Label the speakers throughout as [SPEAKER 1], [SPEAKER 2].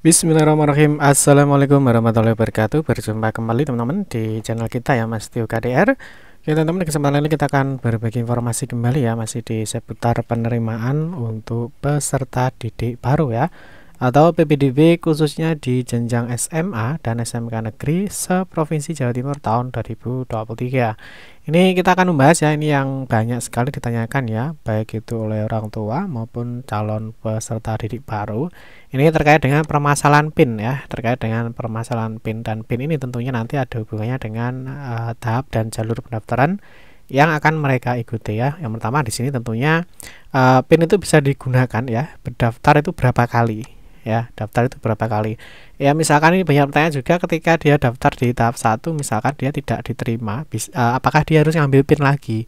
[SPEAKER 1] Bismillahirrahmanirrahim Assalamualaikum warahmatullahi wabarakatuh Berjumpa kembali teman-teman di channel kita ya Mas Tio KDR Oke teman-teman kesempatan ini kita akan berbagi informasi kembali ya Masih di seputar penerimaan untuk peserta didik baru ya atau PPDB khususnya di jenjang SMA dan SMK negeri seprovinsi Jawa Timur tahun 2023. Ini kita akan membahas ya, ini yang banyak sekali ditanyakan ya, baik itu oleh orang tua maupun calon peserta didik baru. Ini terkait dengan permasalahan PIN ya, terkait dengan permasalahan PIN dan PIN ini tentunya nanti ada hubungannya dengan uh, tahap dan jalur pendaftaran yang akan mereka ikuti ya. Yang pertama di sini tentunya uh, PIN itu bisa digunakan ya. Berdaftar itu berapa kali ya daftar itu berapa kali ya misalkan ini banyak pertanyaan juga ketika dia daftar di tahap satu misalkan dia tidak diterima bis, uh, apakah dia harus ngambil pin lagi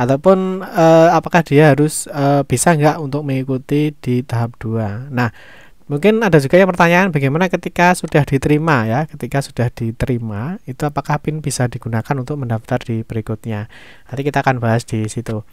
[SPEAKER 1] ataupun uh, apakah dia harus uh, bisa nggak untuk mengikuti di tahap 2 nah mungkin ada juga yang pertanyaan bagaimana ketika sudah diterima ya ketika sudah diterima itu apakah pin bisa digunakan untuk mendaftar di berikutnya nanti kita akan bahas di situ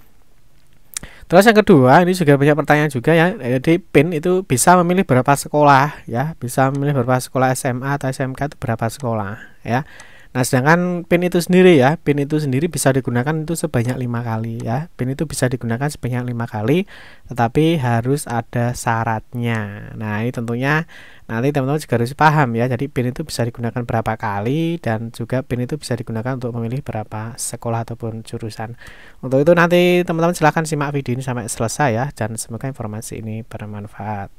[SPEAKER 1] Terus yang kedua, ini juga banyak pertanyaan juga ya. Jadi eh, PIN itu bisa memilih berapa sekolah ya, bisa memilih berapa sekolah SMA atau SMK itu berapa sekolah ya. Nah, sedangkan pin itu sendiri ya, pin itu sendiri bisa digunakan itu sebanyak lima kali ya. Pin itu bisa digunakan sebanyak lima kali, tetapi harus ada syaratnya. Nah, ini tentunya nanti teman-teman juga harus paham ya. Jadi pin itu bisa digunakan berapa kali dan juga pin itu bisa digunakan untuk memilih berapa sekolah ataupun jurusan. Untuk itu nanti teman-teman silahkan simak video ini sampai selesai ya dan semoga informasi ini bermanfaat.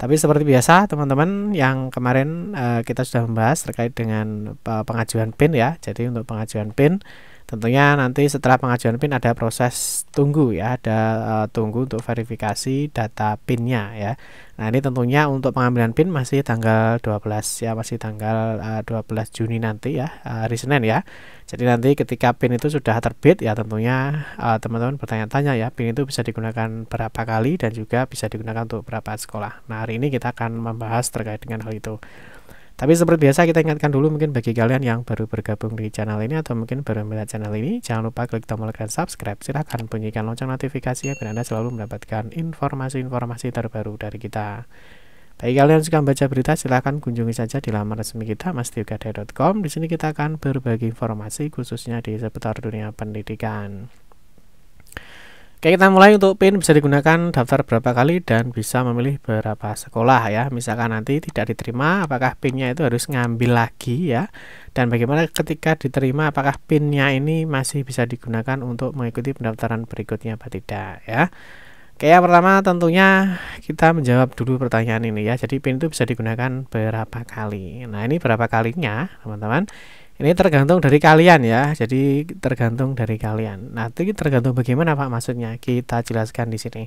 [SPEAKER 1] Tapi seperti biasa teman-teman yang kemarin uh, kita sudah membahas terkait dengan uh, pengajuan PIN ya. Jadi untuk pengajuan PIN Tentunya nanti setelah pengajuan PIN ada proses tunggu ya, ada uh, tunggu untuk verifikasi data PINnya ya. Nah, ini tentunya untuk pengambilan PIN masih tanggal 12 ya, masih tanggal uh, eh, 12 Juni nanti ya, uh, hari Senin ya. Jadi nanti ketika PIN itu sudah terbit ya tentunya eh, teman-teman uh, bertanya-tanya ya, PIN itu bisa digunakan berapa kali dan juga bisa digunakan untuk berapa sekolah. Nah, hari ini kita akan membahas terkait dengan hal itu. Tapi seperti biasa kita ingatkan dulu mungkin bagi kalian yang baru bergabung di channel ini atau mungkin baru melihat channel ini, jangan lupa klik tombol like dan subscribe. Silahkan bunyikan lonceng notifikasi agar ya, Anda selalu mendapatkan informasi-informasi terbaru dari kita. Bagi kalian yang suka membaca berita, silahkan kunjungi saja di laman resmi kita mastiukade.com. Di sini kita akan berbagi informasi khususnya di seputar dunia pendidikan. Oke, kita mulai untuk PIN bisa digunakan daftar berapa kali dan bisa memilih berapa sekolah ya. Misalkan nanti tidak diterima, apakah PINnya itu harus ngambil lagi ya? Dan bagaimana ketika diterima, apakah PINnya ini masih bisa digunakan untuk mengikuti pendaftaran berikutnya apa tidak ya? Oke, yang pertama tentunya kita menjawab dulu pertanyaan ini ya. Jadi PIN itu bisa digunakan berapa kali. Nah, ini berapa kalinya, teman-teman? Ini tergantung dari kalian ya. Jadi tergantung dari kalian. Nah, tergantung bagaimana Pak maksudnya. Kita jelaskan di sini.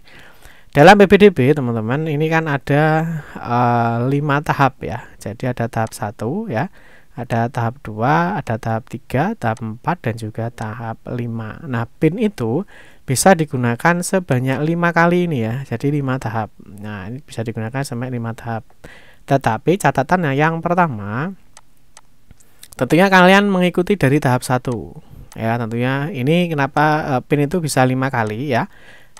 [SPEAKER 1] Dalam BPDB teman-teman, ini kan ada eh, lima tahap ya. Jadi ada tahap satu ya, ada tahap 2, ada tahap 3, tahap 4 dan juga tahap 5. Nah, pin itu bisa digunakan sebanyak 5 kali ini ya. Jadi 5 tahap. Nah, ini bisa digunakan sampai 5 tahap. Tetapi catatannya yang pertama Tentunya kalian mengikuti dari tahap satu, Ya, tentunya ini kenapa uh, pin itu bisa lima kali ya.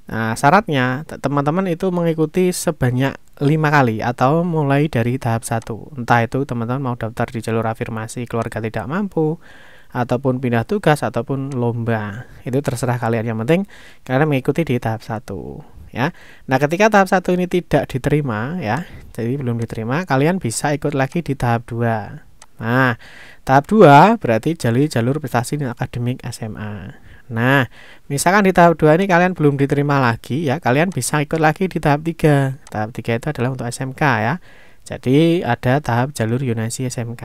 [SPEAKER 1] Nah, syaratnya teman-teman itu mengikuti sebanyak lima kali atau mulai dari tahap satu. Entah itu teman-teman mau daftar di jalur afirmasi keluarga tidak mampu ataupun pindah tugas ataupun lomba. Itu terserah kalian yang penting kalian mengikuti di tahap satu ya. Nah, ketika tahap satu ini tidak diterima ya, jadi belum diterima, kalian bisa ikut lagi di tahap dua. Nah, tahap 2 berarti jalur-jalur prestasi dan akademik SMA. Nah, misalkan di tahap 2 ini kalian belum diterima lagi ya, kalian bisa ikut lagi di tahap 3. Tahap 3 itu adalah untuk SMK ya. Jadi ada tahap jalur Yunasi SMK.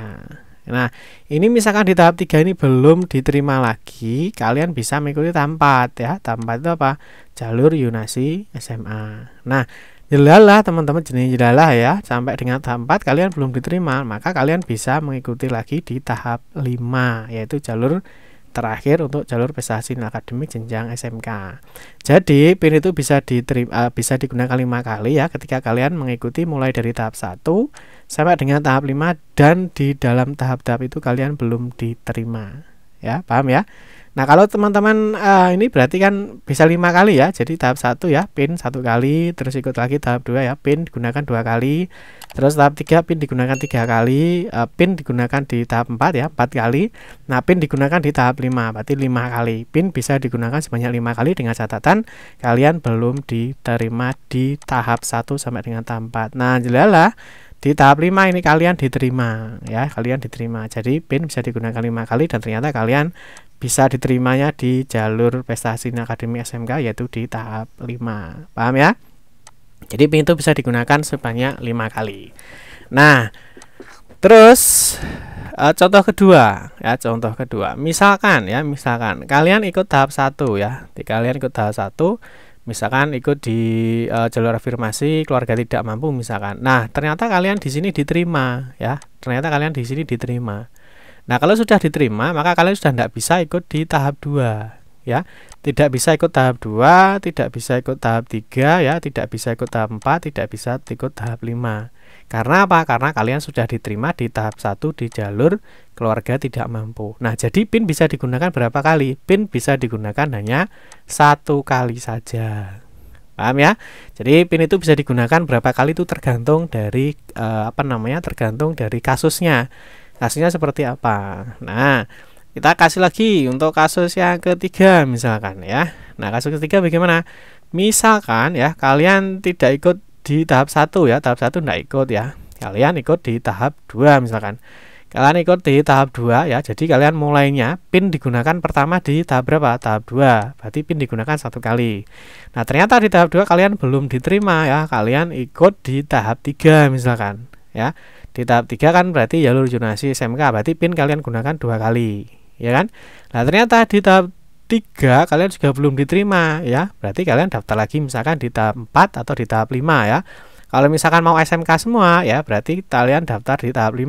[SPEAKER 1] Nah, ini misalkan di tahap 3 ini belum diterima lagi, kalian bisa mengikuti tahap 4 ya. Tahap 4 itu apa? Jalur Yunasi SMA. Nah, Jelalah teman-teman jenis jelalah ya sampai dengan tahap 4 kalian belum diterima maka kalian bisa mengikuti lagi di tahap 5 yaitu jalur terakhir untuk jalur prestasi akademik jenjang SMK. Jadi PIN itu bisa diterima, eh, bisa digunakan lima kali ya ketika kalian mengikuti mulai dari tahap 1 sampai dengan tahap 5 dan di dalam tahap-tahap itu kalian belum diterima. Ya, paham ya? Nah kalau teman-teman uh, ini berarti kan bisa lima kali ya. Jadi tahap satu ya pin satu kali, terus ikut lagi tahap dua ya pin digunakan dua kali, terus tahap tiga pin digunakan tiga kali, uh, pin digunakan di tahap empat ya empat kali. Nah pin digunakan di tahap lima berarti lima kali. Pin bisa digunakan sebanyak lima kali dengan catatan kalian belum diterima di tahap satu sampai dengan tahap empat. Nah jelalah di tahap 5 ini kalian diterima ya kalian diterima jadi pin bisa digunakan lima kali dan ternyata kalian bisa diterimanya di jalur prestasi akademi SMK yaitu di tahap 5 paham ya jadi pintu bisa digunakan sebanyak lima kali nah terus eh, contoh kedua ya contoh kedua misalkan ya misalkan kalian ikut tahap satu ya di kalian ikut tahap satu misalkan ikut di e, jalur afirmasi keluarga tidak mampu misalkan nah ternyata kalian di sini diterima ya ternyata kalian di sini diterima Nah, kalau sudah diterima, maka kalian sudah tidak bisa ikut di tahap 2, ya. Tidak bisa ikut tahap 2, tidak bisa ikut tahap 3, ya, tidak bisa ikut tahap 4, tidak bisa ikut tahap 5. Karena apa? Karena kalian sudah diterima di tahap 1 di jalur keluarga tidak mampu. Nah, jadi PIN bisa digunakan berapa kali? PIN bisa digunakan hanya satu kali saja. Paham ya? Jadi PIN itu bisa digunakan berapa kali itu tergantung dari eh, apa namanya? tergantung dari kasusnya hasilnya seperti apa nah kita kasih lagi untuk kasus yang ketiga misalkan ya nah kasus ketiga bagaimana misalkan ya kalian tidak ikut di tahap satu ya tahap satu tidak ikut ya kalian ikut di tahap dua misalkan kalian ikut di tahap dua ya jadi kalian mulainya pin digunakan pertama di tahap berapa tahap dua. berarti pin digunakan satu kali nah ternyata di tahap dua kalian belum diterima ya kalian ikut di tahap tiga misalkan ya di tahap 3 kan berarti jalur zonasi SMK, berarti PIN kalian gunakan dua kali, ya kan? Nah, ternyata di tahap 3 kalian juga belum diterima ya. Berarti kalian daftar lagi misalkan di tahap 4 atau di tahap 5 ya. Kalau misalkan mau SMK semua ya, berarti kalian daftar di tahap 5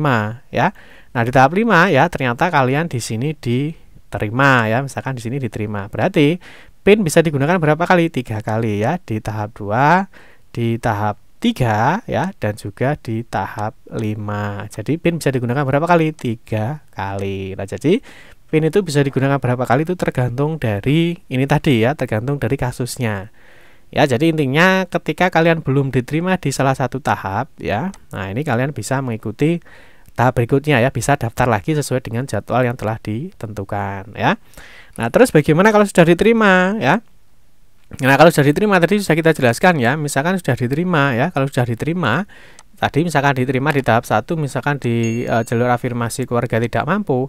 [SPEAKER 1] ya. Nah, di tahap 5 ya ternyata kalian di sini diterima ya, misalkan di sini diterima. Berarti PIN bisa digunakan berapa kali? Tiga kali ya di tahap 2, di tahap 3 ya dan juga di tahap 5. Jadi pin bisa digunakan berapa kali? 3 kali. Nah, jadi pin itu bisa digunakan berapa kali itu tergantung dari ini tadi ya, tergantung dari kasusnya. Ya, jadi intinya ketika kalian belum diterima di salah satu tahap ya. Nah, ini kalian bisa mengikuti tahap berikutnya ya, bisa daftar lagi sesuai dengan jadwal yang telah ditentukan ya. Nah, terus bagaimana kalau sudah diterima ya? Nah, kalau sudah diterima tadi sudah kita jelaskan ya. Misalkan sudah diterima ya. Kalau sudah diterima, tadi misalkan diterima di tahap 1 misalkan di e, jalur afirmasi keluarga tidak mampu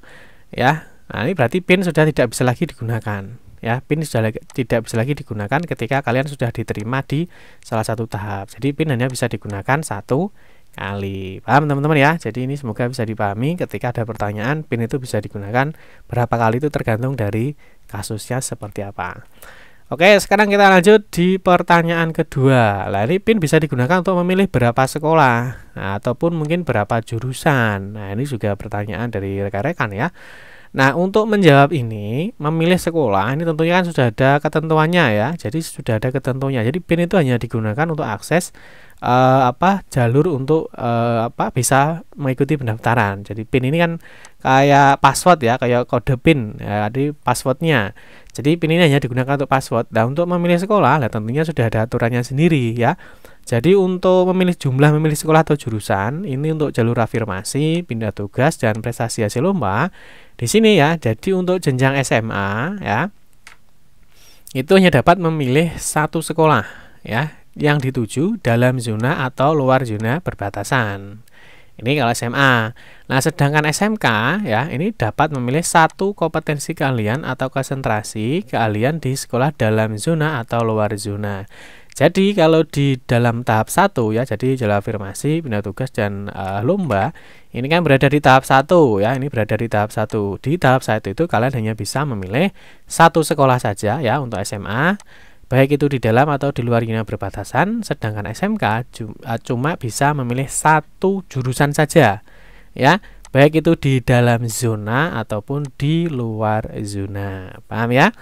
[SPEAKER 1] ya. Nah, ini berarti PIN sudah tidak bisa lagi digunakan ya. PIN sudah tidak bisa lagi digunakan ketika kalian sudah diterima di salah satu tahap. Jadi PIN hanya bisa digunakan satu kali. Paham teman-teman ya? Jadi ini semoga bisa dipahami ketika ada pertanyaan PIN itu bisa digunakan berapa kali itu tergantung dari kasusnya seperti apa. Oke, sekarang kita lanjut di pertanyaan kedua. Nah, ini PIN bisa digunakan untuk memilih berapa sekolah nah, ataupun mungkin berapa jurusan. Nah, ini juga pertanyaan dari rekan-rekan ya. Nah, untuk menjawab ini, memilih sekolah ini tentunya kan sudah ada ketentuannya ya. Jadi sudah ada ketentuannya. Jadi PIN itu hanya digunakan untuk akses uh, apa jalur untuk uh, apa bisa mengikuti pendaftaran. Jadi PIN ini kan kayak password ya, kayak kode PIN. Ya, jadi passwordnya. Jadi PIN ini hanya digunakan untuk password. Nah, untuk memilih sekolah, lah tentunya sudah ada aturannya sendiri ya. Jadi untuk memilih jumlah memilih sekolah atau jurusan, ini untuk jalur afirmasi, pindah tugas dan prestasi hasil lomba. Di sini ya, jadi untuk jenjang SMA ya. Itu hanya dapat memilih satu sekolah ya yang dituju dalam zona atau luar zona perbatasan. Ini kalau SMA. Nah, sedangkan SMK ya, ini dapat memilih satu kompetensi kalian atau konsentrasi kalian di sekolah dalam zona atau luar zona. Jadi kalau di dalam tahap satu ya, jadi jalur afirmasi, pindah tugas dan uh, lomba, ini kan berada di tahap satu ya, ini berada di tahap satu Di tahap satu itu kalian hanya bisa memilih satu sekolah saja ya untuk SMA, baik itu di dalam atau di luar zona berbatasan, sedangkan SMK eh, cuma bisa memilih satu jurusan saja. Ya, baik itu di dalam zona ataupun di luar zona. Paham ya?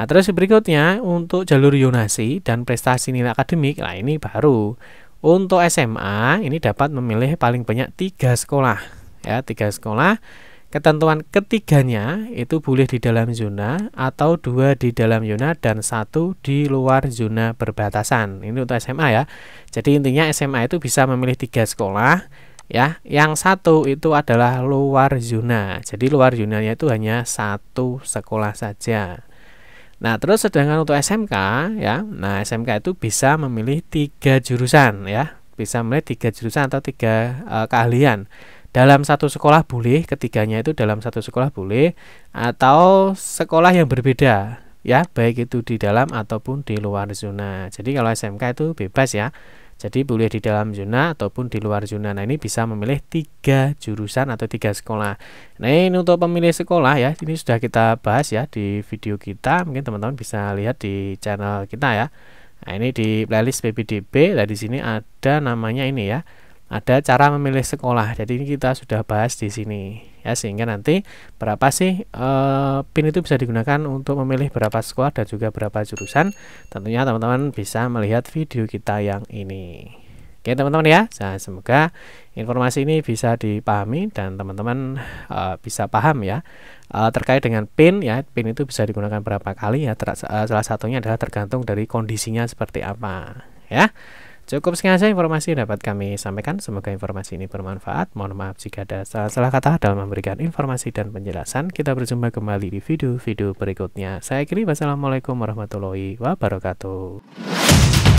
[SPEAKER 1] Nah, terus berikutnya untuk jalur yonasi dan prestasi nilai akademik. Nah, ini baru untuk SMA ini dapat memilih paling banyak tiga sekolah ya tiga sekolah ketentuan ketiganya itu boleh di dalam zona atau dua di dalam zona dan satu di luar zona perbatasan ini untuk SMA ya jadi intinya SMA itu bisa memilih tiga sekolah ya yang satu itu adalah luar zona jadi luar zonanya itu hanya satu sekolah saja Nah, terus sedangkan untuk SMK ya. Nah, SMK itu bisa memilih tiga jurusan ya. Bisa memilih tiga jurusan atau tiga e, keahlian. Dalam satu sekolah boleh, ketiganya itu dalam satu sekolah boleh atau sekolah yang berbeda ya, baik itu di dalam ataupun di luar zona. Jadi kalau SMK itu bebas ya. Jadi boleh di dalam zona ataupun di luar zona. Nah ini bisa memilih tiga jurusan atau tiga sekolah. Nah ini untuk pemilih sekolah ya, ini sudah kita bahas ya di video kita. Mungkin teman-teman bisa lihat di channel kita ya. Nah ini di playlist PPDB. Nah di sini ada namanya ini ya ada cara memilih sekolah. Jadi ini kita sudah bahas di sini ya sehingga nanti berapa sih e, pin itu bisa digunakan untuk memilih berapa sekolah dan juga berapa jurusan. Tentunya teman-teman bisa melihat video kita yang ini. Oke teman-teman ya, nah, semoga informasi ini bisa dipahami dan teman-teman uh, bisa paham ya uh, terkait dengan pin ya pin itu bisa digunakan berapa kali ya ter uh, salah satunya adalah tergantung dari kondisinya seperti apa ya. Cukup sekian saja informasi yang dapat kami sampaikan. Semoga informasi ini bermanfaat. Mohon maaf jika ada salah-salah kata dalam memberikan informasi dan penjelasan. Kita berjumpa kembali di video-video berikutnya. Saya akhiri. Wassalamualaikum warahmatullahi wabarakatuh.